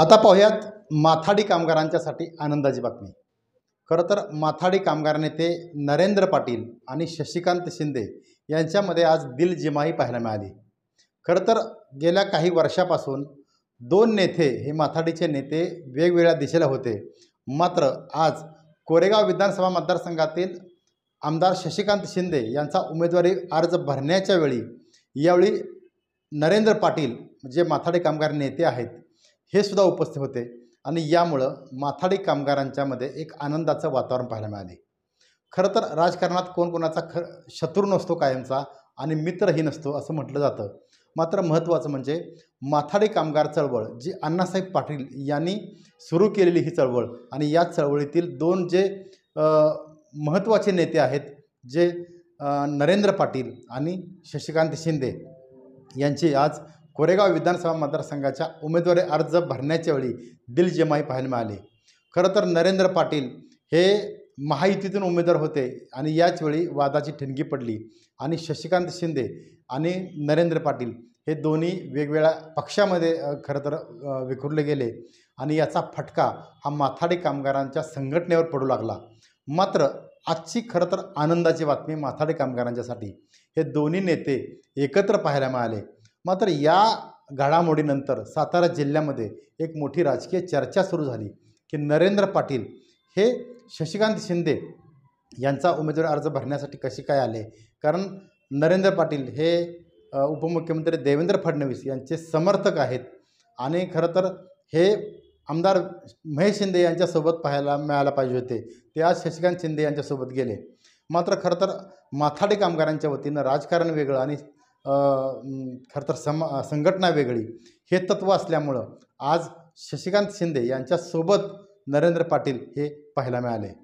आता पाहूयात माथाडी कामगारांच्यासाठी आनंदाची बातमी खरं तर माथाडी कामगार नेते नरेंद्र पाटील आणि शशिकांत शिंदे यांच्यामध्ये आज दिलजिमाही पाहायला मिळाली खरं तर गेल्या काही वर्षापासून दोन नेते हे माथाडीचे नेते वेगवेगळ्या दिशेला होते मात्र आज कोरेगाव विधानसभा मतदारसंघातील आमदार शशिकांत शिंदे यांचा उमेदवारी अर्ज भरण्याच्या वेळी यावेळी नरेंद्र पाटील जे माथाडी कामगार नेते आहेत हे सुद्धा उपस्थित होते आणि यामुळं माथाडी कामगारांच्यामध्ये एक आनंदाचं वातावरण पाहायला मिळाले खरं तर राजकारणात कोण कोणाचा ख शत्रू नसतो कायमचा आणि मित्रही नसतो असं म्हटलं जातं मात्र महत्त्वाचं म्हणजे माथाडी कामगार चळवळ जी अण्णासाहेब पाटील यांनी सुरू केलेली ही चळवळ आणि या चळवळीतील दोन जे महत्त्वाचे नेते आहेत जे नरेंद्र पाटील आणि शशिकांत शिंदे यांची आज कोरेगाव विधानसभा मतदारसंघाच्या उमेदवारी अर्ज भरण्याच्या वेळी दिलजमाई पाहायला मिळाले खरं तर नरेंद्र पाटील हे महायुतीतून उमेदवार होते आणि याचवेळी वादाची ठिणगी पडली आणि शशिकांत शिंदे आणि नरेंद्र पाटील हे दोन्ही वेगवेगळ्या पक्षामध्ये खरं तर विखुरले गेले आणि याचा फटका हा माथाडी कामगारांच्या संघटनेवर पडू लागला मात्र आजची खरं तर आनंदाची बातमी माथाडी कामगारांच्यासाठी हे दोन्ही नेते एकत्र पाहायला मिळाले मात्र या घडामोडीनंतर सातारा जिल्ह्यामध्ये एक मोठी राजकीय चर्चा सुरू झाली की नरेंद्र पाटील हे शशिकांत शिंदे यांचा उमेदवार अर्ज भरण्यासाठी कसे काय आले कारण नरेंद्र पाटील हे उपमुख्यमंत्री देवेंद्र फडणवीस यांचे समर्थक आहेत आणि खरं तर हे आमदार महेश शिंदे यांच्यासोबत पाहायला मिळायला पाहिजे होते ते आज शशिकांत शिंदे यांच्यासोबत गेले मात्र खरं तर माथाडी कामगारांच्या वतीनं राजकारण वेगळं आणि खरं तर सम संघटना वेगळी हे तत्त्व असल्यामुळं आज शशिकांत शिंदे यांच्यासोबत नरेंद्र पाटील हे पाहायला मिळाले